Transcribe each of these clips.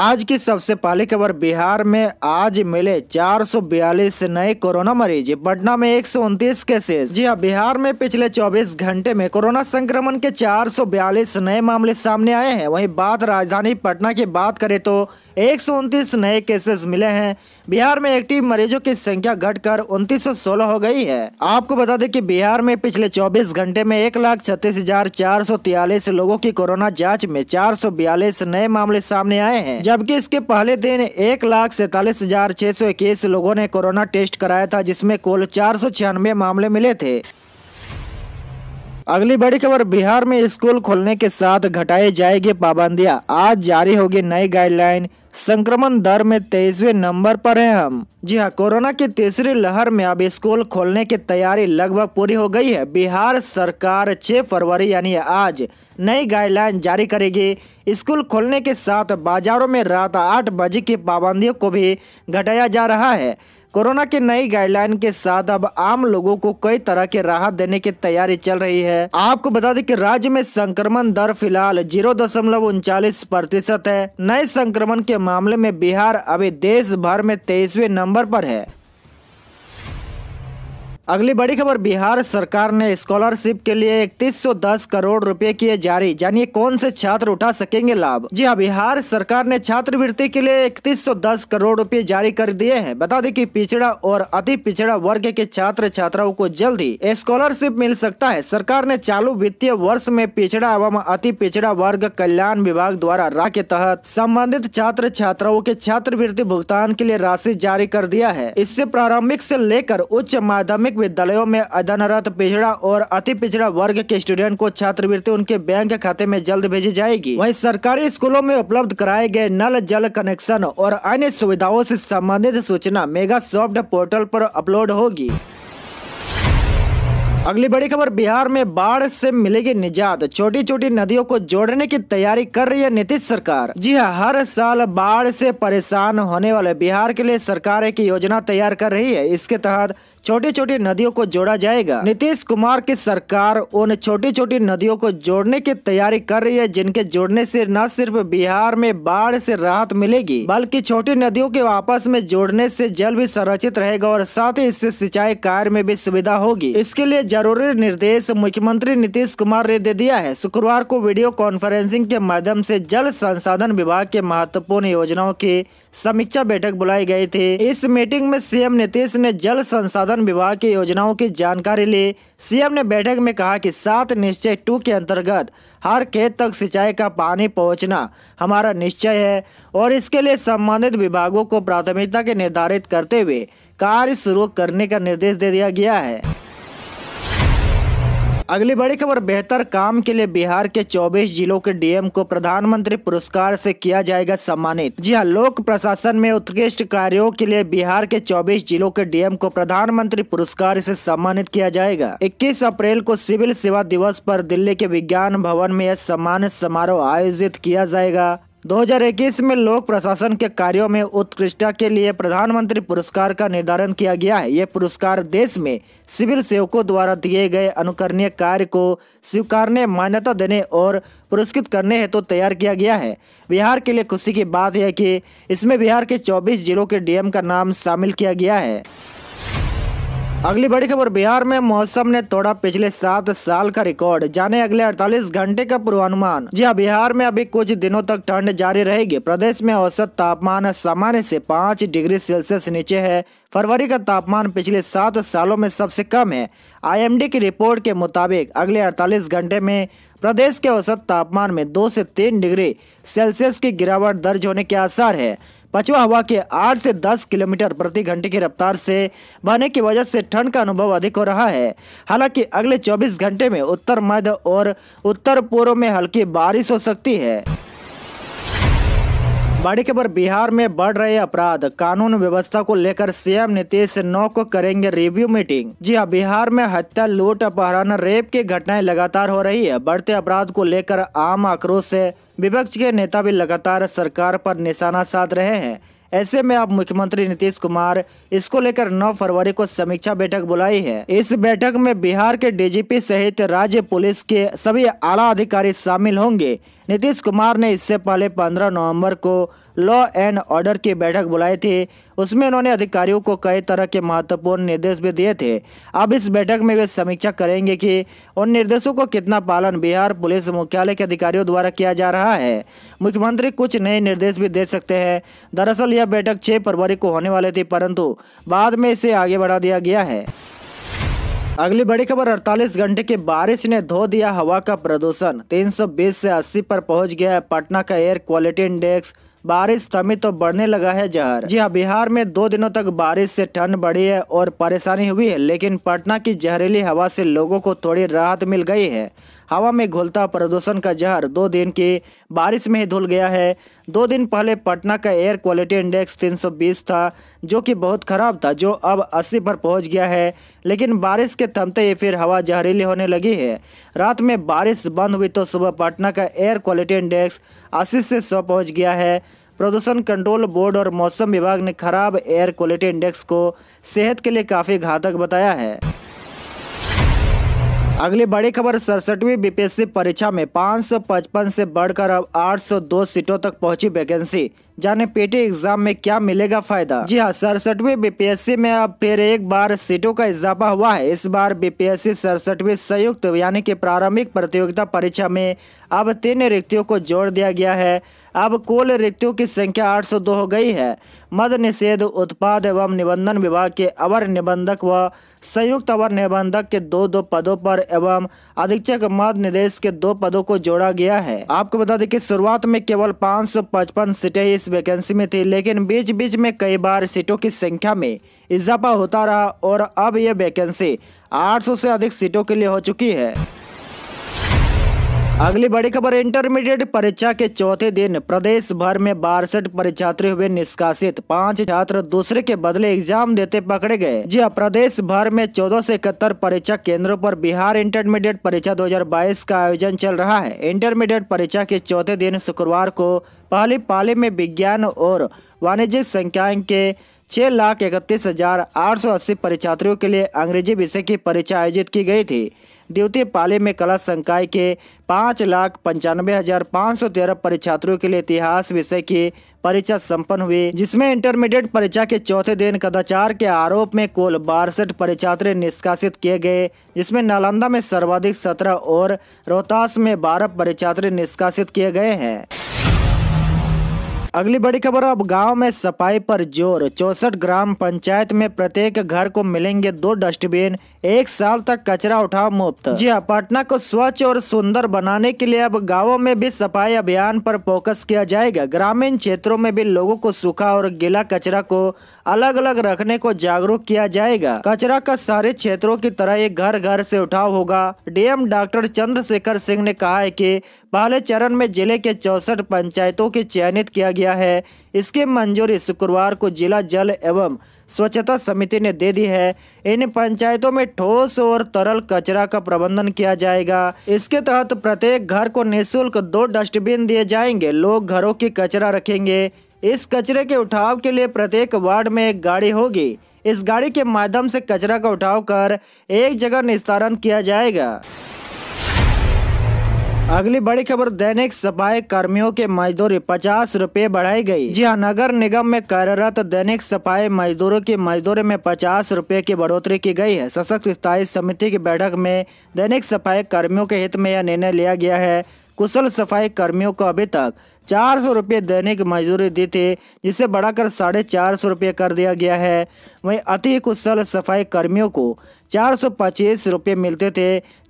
आज की सबसे पहली खबर बिहार में आज मिले 442 नए कोरोना मरीज पटना में एक केसेस जी हाँ बिहार में पिछले 24 घंटे में कोरोना संक्रमण के 442 नए मामले सामने आए हैं वहीं बात राजधानी पटना की बात करें तो एक नए केसेस मिले हैं बिहार में एक्टिव मरीजों की संख्या घटकर उनतीस हो गई है आपको बता दें कि बिहार में पिछले 24 घंटे में एक लाख छत्तीस हजार चार सौ लोगों की कोरोना जांच में चार सौ बयालीस नए मामले सामने आए हैं जबकि इसके पहले दिन एक लाख सैतालीस हजार छह सौ इक्कीस लोगों ने कोरोना टेस्ट कराया था जिसमें कुल चार सौ छियानवे मामले मिले थे अगली बड़ी खबर बिहार में स्कूल खोलने के साथ घटाई जाएगी पाबंदियां आज जारी होगी नई गाइडलाइन संक्रमण दर में तेईसवें नंबर पर हैं हम जी हाँ कोरोना की तीसरी लहर में अब स्कूल खोलने की तैयारी लगभग पूरी हो गई है बिहार सरकार 6 फरवरी यानी आज नई गाइडलाइन जारी करेगी स्कूल खोलने के साथ बाजारों में रात आठ बजे की पाबंदियों को भी घटाया जा रहा है कोरोना के नई गाइडलाइन के साथ अब आम लोगों को कई तरह के राहत देने की तैयारी चल रही है आपको बता दें कि राज्य में संक्रमण दर फिलहाल जीरो दशमलव उनचालीस प्रतिशत है नए संक्रमण के मामले में बिहार अभी देश भर में तेईसवे नंबर पर है अगली बड़ी खबर बिहार सरकार ने स्कॉलरशिप के लिए 3110 करोड़ रुपए किए जारी जानिए कौन से छात्र उठा सकेंगे लाभ जी हाँ बिहार सरकार ने छात्रवृत्ति के लिए 3110 करोड़ रुपए जारी कर दिए हैं बता दें कि पिछड़ा और अति पिछड़ा वर्ग के छात्र छात्राओं को जल्द ही स्कॉलरशिप मिल सकता है सरकार ने चालू वित्तीय वर्ष में पिछड़ा एवं अति पिछड़ा वर्ग कल्याण विभाग द्वारा रा के तहत संबंधित छात्र छात्राओं के छात्रवृत्ति भुगतान के लिए राशि जारी कर दिया है इससे प्रारंभिक ऐसी लेकर उच्च माध्यमिक विद्यालयों में अध्ययनरत पिछड़ा और अति पिछड़ा वर्ग के स्टूडेंट को छात्रवृत्ति उनके बैंक खाते में जल्द भेजी जाएगी वही सरकारी स्कूलों में उपलब्ध कराए गए नल जल कनेक्शन और अन्य सुविधाओं ऐसी सम्बन्धित सूचना मेगा सॉफ्ट पोर्टल आरोप अपलोड होगी अगली बड़ी खबर बिहार में बाढ़ से मिलेगी निजात छोटी छोटी नदियों को जोड़ने की तैयारी कर रही है नीतीश सरकार जी हाँ हर साल बाढ़ से परेशान होने वाले बिहार के लिए सरकार एक योजना तैयार कर रही है इसके तहत छोटी छोटी नदियों को जोड़ा जाएगा नीतीश कुमार की सरकार उन छोटी छोटी नदियों को जोड़ने की तैयारी कर रही है जिनके जोड़ने से न सिर्फ बिहार में बाढ़ से राहत मिलेगी बल्कि छोटी नदियों के आपस में जोड़ने से जल भी संरक्षित रहेगा और साथ ही इससे सिंचाई कार्य में भी सुविधा होगी इसके लिए जरूरी निर्देश मुख्यमंत्री नीतीश कुमार ने दे दिया है शुक्रवार को वीडियो कॉन्फ्रेंसिंग के माध्यम ऐसी जल संसाधन विभाग के महत्वपूर्ण योजनाओं की समीक्षा बैठक बुलाई गयी थी इस मीटिंग में सीएम नीतीश ने जल संसाधन पर्यटन विभाग की योजनाओं की जानकारी ली सीएम ने बैठक में कहा कि सात निश्चय टू के अंतर्गत हर खेत तक सिंचाई का पानी पहुंचना हमारा निश्चय है और इसके लिए संबंधित विभागों को प्राथमिकता के निर्धारित करते हुए कार्य शुरू करने का निर्देश दे दिया गया है अगली बड़ी खबर बेहतर काम के लिए बिहार के 24 जिलों के डीएम को प्रधानमंत्री पुरस्कार से किया जाएगा सम्मानित जी हाँ लोक प्रशासन में उत्कृष्ट कार्यों के लिए बिहार के 24 जिलों के डीएम को प्रधानमंत्री पुरस्कार से सम्मानित किया जाएगा 21 अप्रैल को सिविल सेवा दिवस पर दिल्ली के विज्ञान भवन में यह सम्मान समारोह आयोजित किया जाएगा 2021 में लोक प्रशासन के कार्यों में उत्कृष्टता के लिए प्रधानमंत्री पुरस्कार का निर्धारण किया गया है ये पुरस्कार देश में सिविल सेवकों द्वारा दिए गए अनुकरणीय कार्य को स्वीकारने मान्यता देने और पुरस्कृत करने हेतु तो तैयार किया गया है बिहार के लिए खुशी की बात यह कि इसमें बिहार के चौबीस जिलों के डीएम का नाम शामिल किया गया है अगली बड़ी खबर बिहार में मौसम ने तोड़ा पिछले सात साल का रिकॉर्ड जाने अगले 48 घंटे का पूर्वानुमान जी हाँ, बिहार में अभी कुछ दिनों तक ठंड जारी रहेगी प्रदेश में औसत तापमान सामान्य से पाँच डिग्री सेल्सियस नीचे है फरवरी का तापमान पिछले सात सालों में सबसे कम है आईएमडी की रिपोर्ट के मुताबिक अगले 48 घंटे में प्रदेश के औसत तापमान में दो से तीन डिग्री सेल्सियस की गिरावट दर्ज होने के आसार है पछुआ हवा के 8 से 10 किलोमीटर प्रति घंटे की रफ्तार से बहने की वजह से ठंड का अनुभव अधिक हो रहा है हालांकि अगले 24 घंटे में उत्तर मध्य और उत्तर पूर्व में हल्की बारिश हो सकती है बड़ी खबर बिहार में बढ़ रहे अपराध कानून व्यवस्था को लेकर सीएम नीतीश नौ को करेंगे रिव्यू मीटिंग जी हाँ बिहार में हत्या लूट अपहरण रेप की घटनाएं लगातार हो रही है बढ़ते अपराध को लेकर आम आक्रोश से विपक्ष के नेता भी लगातार सरकार पर निशाना साध रहे हैं ऐसे में अब मुख्यमंत्री नीतीश कुमार इसको लेकर 9 फरवरी को समीक्षा बैठक बुलाई है इस बैठक में बिहार के डीजीपी सहित राज्य पुलिस के सभी आला अधिकारी शामिल होंगे नीतीश कुमार ने इससे पहले पंद्रह नवम्बर को लॉ एंड ऑर्डर की बैठक बुलाई थी उसमें उन्होंने अधिकारियों को कई तरह के महत्वपूर्ण निर्देश भी दिए थे अब इस बैठक में वे समीक्षा करेंगे कि उन निर्देशों को कितना पालन बिहार पुलिस मुख्यालय के अधिकारियों द्वारा किया जा रहा है मुख्यमंत्री कुछ नए निर्देश भी दे सकते हैं दरअसल यह बैठक छः फरवरी को होने वाली थी परंतु बाद में इसे आगे बढ़ा दिया गया है अगली बड़ी खबर 48 घंटे की बारिश ने धो दिया हवा का प्रदूषण 320 से 80 पर पहुंच गया है पटना का एयर क्वालिटी इंडेक्स बारिश थमी तो बढ़ने लगा है जहर जी हाँ बिहार में दो दिनों तक बारिश से ठंड बढ़ी है और परेशानी हुई है लेकिन पटना की जहरीली हवा से लोगों को थोड़ी राहत मिल गई है हवा में घुलता प्रदूषण का जहर दो दिन की बारिश में ही धुल गया है दो दिन पहले पटना का एयर क्वालिटी इंडेक्स 320 था जो कि बहुत ख़राब था जो अब 80 पर पहुंच गया है लेकिन बारिश के थमते ही फिर हवा जहरीली होने लगी है रात में बारिश बंद हुई तो सुबह पटना का एयर क्वालिटी इंडेक्स अस्सी से सौ पहुँच गया है प्रदूषण कंट्रोल बोर्ड और मौसम विभाग ने खराब एयर क्वालिटी इंडेक्स को सेहत के लिए काफ़ी घातक बताया है अगली बड़ी खबर सड़सठवीं बीपीएससी परीक्षा में पाँच से बढ़कर अब 802 सीटों तक पहुंची वैकेंसी जाने पीटी एग्जाम में क्या मिलेगा फायदा जी हाँ सड़सठवीं बीपीएससी में अब फिर एक बार सीटों का इजाफा हुआ है इस बार बीपीएससी सड़सठवीं संयुक्त यानी कि प्रारंभिक प्रतियोगिता परीक्षा में अब तीन रिक्तियों को जोड़ दिया गया है अब कुल रिक्तियों की संख्या 802 हो गई है मद निषेध उत्पाद एवं निबंधन विभाग के अवर निबंधक व संयुक्त अवर निबंधक के दो दो पदों पर एवं अधीक्षक मध्य निदेश के दो पदों को जोड़ा गया है आपको बता दें कि शुरुआत में केवल 555 सीटें इस वैकेंसी में थी लेकिन बीच बीच में कई बार सीटों की संख्या में इजाफा होता रहा और अब ये वैकेंसी 800 से अधिक सीटों के लिए हो चुकी है अगली बड़ी खबर इंटरमीडिएट परीक्षा के चौथे दिन प्रदेश भर में बासठ परीक्षार्थी हुए निष्कासित पांच छात्र दूसरे के बदले एग्जाम देते पकड़े गए जी हाँ, प्रदेश भर में चौदह से इकहत्तर परीक्षा केंद्रों पर बिहार इंटरमीडिएट परीक्षा 2022 का आयोजन चल रहा है इंटरमीडिएट परीक्षा के चौथे दिन शुक्रवार को पहली पाली में विज्ञान और वाणिज्य संख्या के छह लाख इकतीस हजार आठ सौ अस्सी परीक्षार्थियों के लिए अंग्रेजी विषय की परीक्षा आयोजित की गई थी द्वितीय पाले में कला संकाय के पाँच लाख पंचानबे हजार पाँच सौ तेरह परीक्षार्थियों के लिए इतिहास विषय की परीक्षा संपन्न हुई जिसमें इंटरमीडिएट परीक्षा के चौथे दिन कदाचार के आरोप में कुल बासठ परीक्षार्थी निष्कासित किए गए जिसमें नालंदा में सर्वाधिक सत्रह और रोहतास में बारह परीक्षार्थी निष्कासित किए गए हैं अगली बड़ी खबर अब गांव में सफाई पर जोर चौसठ ग्राम पंचायत में प्रत्येक घर को मिलेंगे दो डस्टबिन एक साल तक कचरा उठाओ मुफ्त जी हाँ पटना को स्वच्छ और सुंदर बनाने के लिए अब गांवों में भी सफाई अभियान पर फोकस किया जाएगा ग्रामीण क्षेत्रों में भी लोगों को सूखा और गीला कचरा को अलग अलग रखने को जागरूक किया जाएगा कचरा का सारे क्षेत्रों की तरह एक घर घर से उठाव होगा डीएम डॉक्टर चंद्रशेखर सिंह ने कहा है की पहले चरण में जिले के चौसठ पंचायतों के चयनित किया गया है इसकी मंजूरी शुक्रवार को जिला जल एवं स्वच्छता समिति ने दे दी है इन पंचायतों में ठोस और तरल कचरा का प्रबंधन किया जाएगा इसके तहत प्रत्येक घर को निःशुल्क दो डस्टबिन दिए जाएंगे लोग घरों की कचरा रखेंगे इस कचरे के उठाव के लिए प्रत्येक वार्ड में एक गाड़ी होगी इस गाड़ी के माध्यम से कचरा का उठाव कर एक जगह निस्तारण किया जाएगा अगली बड़ी खबर दैनिक सफाई कर्मियों के मजदूरी पचास रूपए बढ़ाई गई जी हाँ नगर निगम में कार्यरत दैनिक सफाई मजदूरों की मजदूरी में पचास रूपए की बढ़ोतरी की गई है सशक्त स्थायी समिति की बैठक में दैनिक सफाई कर्मियों के हित में यह निर्णय लिया गया है कुशल सफाई कर्मियों को अभी तक चार सौ रुपये दैनिक मजदूरी दी थी जिसे बढ़ाकर साढ़े चार सौ रुपये कर दिया गया है वहीं अति कुशल सफाई कर्मियों को चार सौ पच्चीस रुपये मिलते थे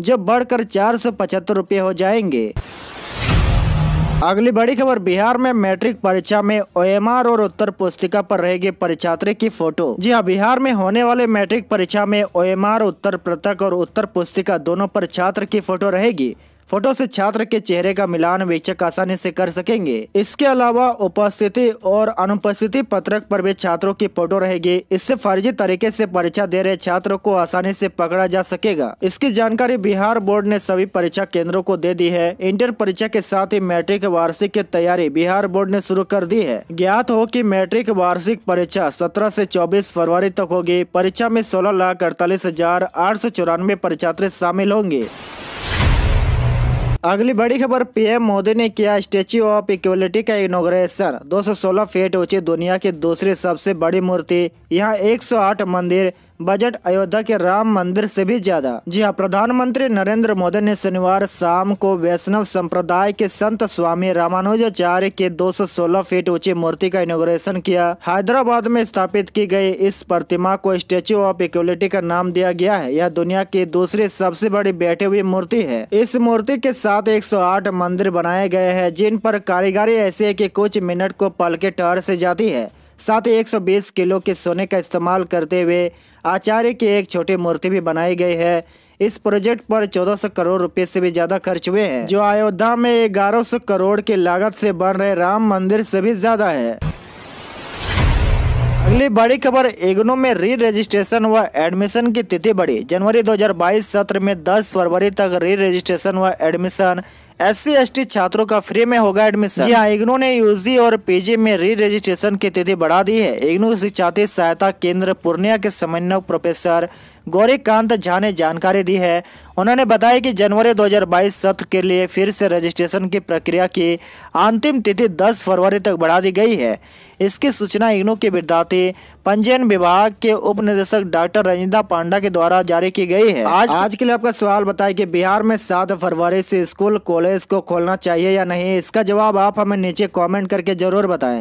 जो बढ़कर चार सौ पचहत्तर रुपये हो जाएंगे अगली बड़ी खबर बिहार में मैट्रिक परीक्षा में ओएमआर और उत्तर पुस्तिका पर रहेगी परीक्षात्री की फोटो जी हाँ बिहार में होने वाले मैट्रिक परीक्षा में ओएमआर उत्तर पृथक और उत्तर पुस्तिका दोनों पर छात्र की फोटो रहेगी फोटो से छात्र के चेहरे का मिलान वेक्षक आसानी से कर सकेंगे इसके अलावा उपस्थिति और अनुपस्थिति पत्रक पर भी छात्रों की फोटो रहेगी इससे फर्जी तरीके से परीक्षा दे रहे छात्रों को आसानी से पकड़ा जा सकेगा इसकी जानकारी बिहार बोर्ड ने सभी परीक्षा केंद्रों को दे दी है इंटर परीक्षा के साथ ही मैट्रिक वार्षिक की तैयारी बिहार बोर्ड ने शुरू कर दी है ज्ञात हो की मैट्रिक वार्षिक परीक्षा सत्रह ऐसी चौबीस फरवरी तक होगी परीक्षा में सोलह लाख अड़तालीस हजार आठ सौ चौरानवे परीक्षार्थी शामिल होंगे अगली बड़ी खबर पीएम मोदी ने किया स्टेच्यू ऑफ इक्वलिटी का इनोग्रेशन 216 फीट ऊंची दुनिया की दूसरी सबसे बड़ी मूर्ति यहाँ 108 मंदिर बजट अयोध्या के राम मंदिर से भी ज्यादा जी हाँ प्रधानमंत्री नरेंद्र मोदी ने शनिवार शाम को वैष्णव संप्रदाय के संत स्वामी रामानुजाचार्य के 216 फीट ऊंची मूर्ति का इनोग्रेशन किया हैदराबाद में स्थापित की गई इस प्रतिमा को स्टेच्यू ऑफ इक्वलिटी का नाम दिया गया है यह दुनिया की दूसरी सबसे बड़ी बैठी हुई मूर्ति है इस मूर्ति के साथ एक मंदिर बनाए गए है जिन पर कारीगारी ऐसी है की कुछ मिनट को पल के टहर से जाती है साथ ही 120 किलो के सोने का इस्तेमाल करते हुए आचार्य की एक छोटी मूर्ति भी बनाई गई है इस प्रोजेक्ट पर 1400 करोड़ रुपए से भी ज्यादा खर्च हुए हैं जो अयोध्या में सौ करोड़ की लागत से बन रहे राम मंदिर से भी ज्यादा है अगली बड़ी खबर इग्नो में री रजिस्ट्रेशन व एडमिशन की तिथि बढ़ी जनवरी 2022 सत्र में 10 फरवरी तक री रजिस्ट्रेशन व एडमिशन एस सी छात्रों का फ्री में होगा एडमिशन जी हाँ इग्नू ने यूजी और पीजी में री रजिस्ट्रेशन की तिथि बढ़ा दी है इग्नू शिक्षा सहायता केंद्र पूर्णिया के समन्वय प्रोफेसर गौरीकांत झा ने जानकारी दी है उन्होंने बताया कि जनवरी 2022 सत्र के लिए फिर से रजिस्ट्रेशन की प्रक्रिया की अंतिम तिथि 10 फरवरी तक बढ़ा दी गई है इसकी सूचना इग्नू के विद्यार्थी पंजीयन विभाग के उप निदेशक डॉक्टर रंजिंदा पांडा के द्वारा जारी की गई है आज आज के लिए आपका सवाल बताए कि बिहार में सात फरवरी से स्कूल कॉलेज को खोलना चाहिए या नहीं इसका जवाब आप हमें नीचे कमेंट करके जरूर बताएं